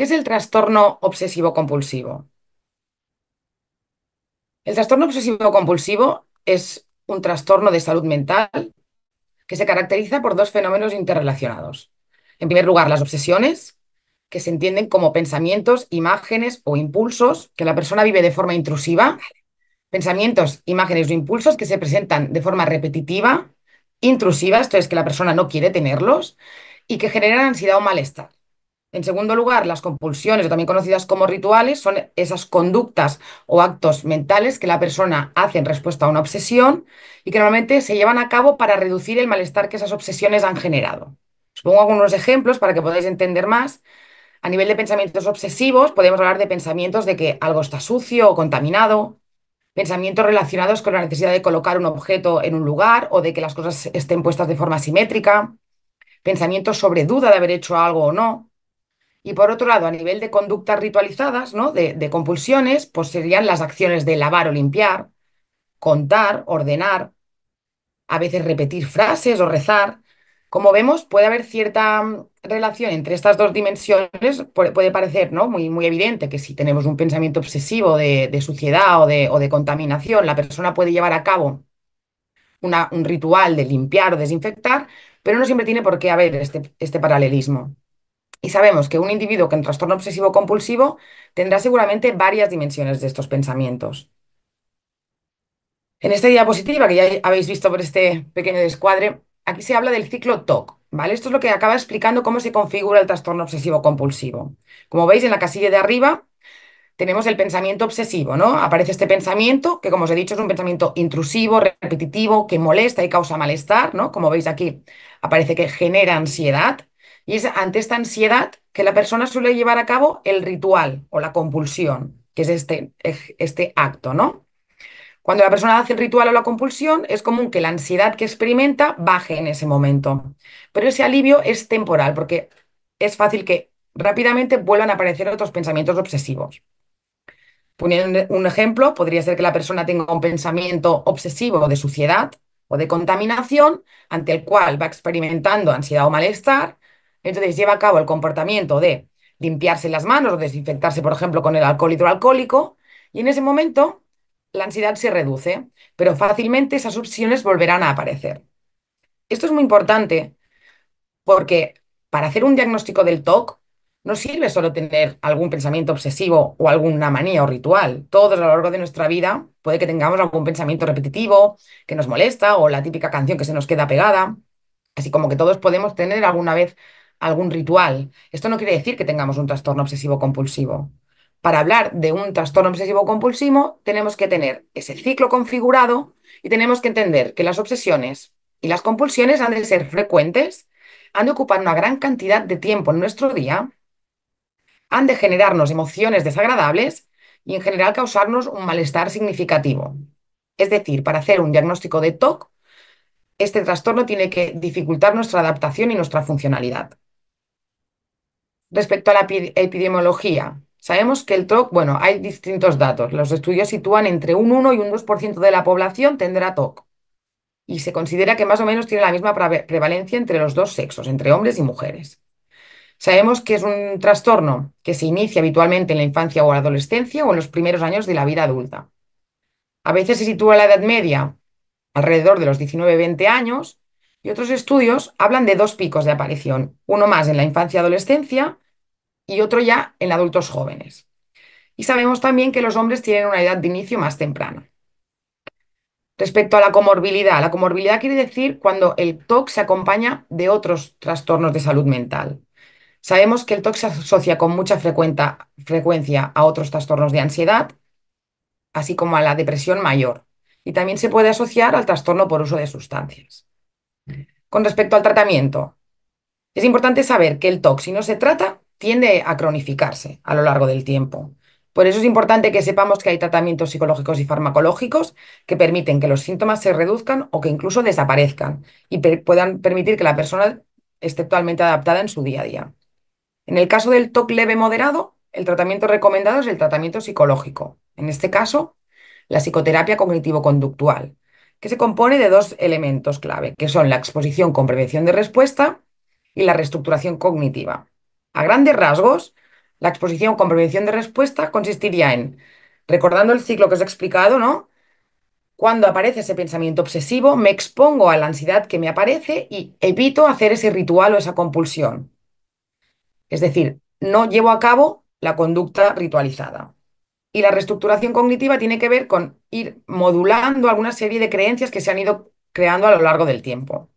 ¿Qué es el trastorno obsesivo-compulsivo? El trastorno obsesivo-compulsivo es un trastorno de salud mental que se caracteriza por dos fenómenos interrelacionados. En primer lugar, las obsesiones, que se entienden como pensamientos, imágenes o impulsos que la persona vive de forma intrusiva, pensamientos, imágenes o impulsos que se presentan de forma repetitiva, intrusiva, esto es que la persona no quiere tenerlos, y que generan ansiedad o malestar. En segundo lugar, las compulsiones, también conocidas como rituales, son esas conductas o actos mentales que la persona hace en respuesta a una obsesión y que normalmente se llevan a cabo para reducir el malestar que esas obsesiones han generado. Os pongo algunos ejemplos para que podáis entender más. A nivel de pensamientos obsesivos, podemos hablar de pensamientos de que algo está sucio o contaminado, pensamientos relacionados con la necesidad de colocar un objeto en un lugar o de que las cosas estén puestas de forma simétrica, pensamientos sobre duda de haber hecho algo o no y por otro lado, a nivel de conductas ritualizadas, ¿no? de, compulsiones, pues serían las acciones de lavar o limpiar, contar, ordenar, a veces repetir frases o rezar. Como vemos, puede haber cierta mm, relación entre estas dos dimensiones. Puede parecer ¿no? muy, muy evidente que si tenemos un pensamiento obsesivo de, suciedad o de, contaminación, la persona puede llevar a cabo un ritual de limpiar o desinfectar, pero no siempre tiene por qué haber este, este paralelismo. Y sabemos que un individuo con trastorno obsesivo compulsivo tendrá seguramente varias dimensiones de estos pensamientos. En esta diapositiva que ya habéis visto por este pequeño descuadre, aquí se habla del ciclo TOC, ¿vale? Esto es lo que acaba explicando cómo se configura el trastorno obsesivo compulsivo. Como veis en la casilla de arriba tenemos el pensamiento obsesivo, ¿no? Aparece este pensamiento que como os he dicho es un pensamiento intrusivo, repetitivo, que molesta y causa malestar, ¿no? Como veis aquí aparece que genera ansiedad y es ante esta ansiedad que la persona suele llevar a cabo el ritual o la compulsión, que es este, este acto, ¿no? Cuando la persona hace el ritual o la compulsión, es común que la ansiedad que experimenta baje en ese momento. Pero ese alivio es temporal, porque es fácil que rápidamente vuelvan a aparecer otros pensamientos obsesivos. Poniendo un ejemplo, podría ser que la persona tenga un pensamiento obsesivo de suciedad o de contaminación, ante el cual va experimentando ansiedad o malestar, entonces lleva a cabo el comportamiento de limpiarse las manos o desinfectarse, por ejemplo, con el alcohol hidroalcohólico, y en ese momento la ansiedad se reduce, pero fácilmente esas opciones volverán a aparecer. Esto es muy importante porque para hacer un diagnóstico del TOC no sirve solo tener algún pensamiento obsesivo o alguna manía o ritual. Todos a lo largo de nuestra vida puede que tengamos algún pensamiento repetitivo que nos molesta o la típica canción que se nos queda pegada. Así como que todos podemos tener alguna vez algún ritual. Esto no quiere decir que tengamos un trastorno obsesivo compulsivo. Para hablar de un trastorno obsesivo compulsivo, tenemos que tener ese ciclo configurado y tenemos que entender que las obsesiones y las compulsiones han de ser frecuentes, han de ocupar una gran cantidad de tiempo en nuestro día, han de generarnos emociones desagradables y en general causarnos un malestar significativo. Es decir, para hacer un diagnóstico de TOC, este trastorno tiene que dificultar nuestra adaptación y nuestra funcionalidad respecto a la epidemiología, sabemos que el TOC, bueno, hay distintos datos. Los estudios sitúan entre un 1 y un 2% de la población tendrá TOC. Y se considera que más o menos tiene la misma prevalencia entre los dos sexos, entre hombres y mujeres. Sabemos que es un trastorno que se inicia habitualmente en la infancia o la adolescencia o en los primeros años de la vida adulta. A veces se sitúa la edad media, alrededor de los 19-20 años, y otros estudios hablan de dos picos de aparición, uno más en la infancia-adolescencia y otro ya en adultos jóvenes. Y sabemos también que los hombres tienen una edad de inicio más temprana. Respecto a la comorbilidad, la comorbilidad quiere decir cuando el TOC se acompaña de otros trastornos de salud mental. Sabemos que el TOC se asocia con mucha frecuencia a otros trastornos de ansiedad, así como a la depresión mayor, y también se puede asociar al trastorno por uso de sustancias. Con respecto al tratamiento, es importante saber que el TOC, si no se trata, tiende a cronificarse a lo largo del tiempo. Por eso es importante que sepamos que hay tratamientos psicológicos y farmacológicos que permiten que los síntomas se reduzcan o que incluso desaparezcan y puedan permitir que la persona esté totalmente adaptada en su día a día. En el caso del TOC leve moderado, el tratamiento recomendado es el tratamiento psicológico. En este caso, la psicoterapia cognitivo-conductual, que se compone de dos elementos clave, que son la exposición con prevención de respuesta y la reestructuración cognitiva. A grandes rasgos, la exposición con prevención de respuesta consistiría en, recordando el ciclo que os he explicado, ¿no? Cuando aparece ese pensamiento obsesivo, me expongo a la ansiedad que me aparece y evito hacer ese ritual o esa compulsión. Es decir, no llevo a cabo la conducta ritualizada. Y la reestructuración cognitiva tiene que ver con ir modulando alguna serie de creencias que se han ido creando a lo largo del tiempo.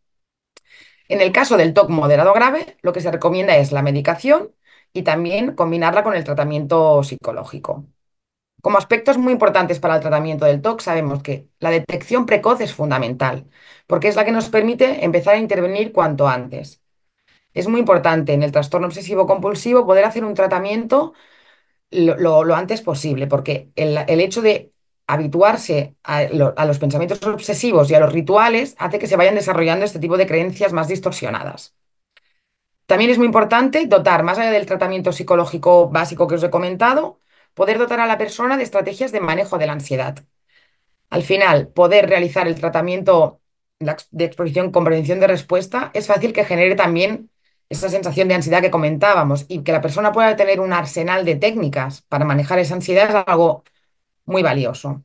En el caso del TOC moderado grave, lo que se recomienda es la medicación y también combinarla con el tratamiento psicológico. Como aspectos muy importantes para el tratamiento del TOC, sabemos que la detección precoz es fundamental, porque es la que nos permite empezar a intervenir cuanto antes. Es muy importante en el trastorno obsesivo compulsivo poder hacer un tratamiento lo, antes posible, porque el, hecho de habituarse a, los pensamientos obsesivos y a los rituales hace que se vayan desarrollando este tipo de creencias más distorsionadas. También es muy importante dotar, más allá del tratamiento psicológico básico que os he comentado, poder dotar a la persona de estrategias de manejo de la ansiedad. Al final, poder realizar el tratamiento de exposición, con prevención de respuesta, es fácil que genere también esa sensación de ansiedad que comentábamos y que la persona pueda tener un arsenal de técnicas para manejar esa ansiedad es algo muy valioso.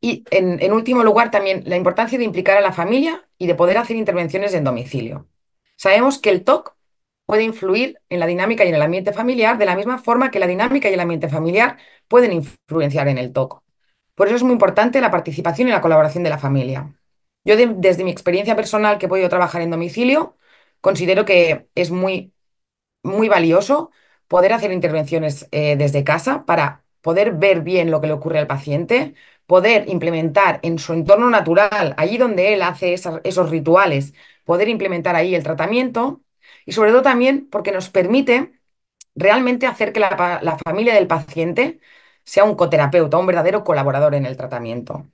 Y en, último lugar, también la importancia de implicar a la familia y de poder hacer intervenciones en domicilio. Sabemos que el TOC puede influir en la dinámica y en el ambiente familiar de la misma forma que la dinámica y el ambiente familiar pueden influenciar en el TOC. Por eso es muy importante la participación y la colaboración de la familia. Yo desde mi experiencia personal que he podido trabajar en domicilio, considero que es muy, muy valioso poder hacer intervenciones eh, desde casa para poder ver bien lo que le ocurre al paciente, poder implementar en su entorno natural, allí donde él hace esos rituales, poder implementar ahí el tratamiento y sobre todo también porque nos permite realmente hacer que la familia del paciente sea un coterapeuta, un verdadero colaborador en el tratamiento.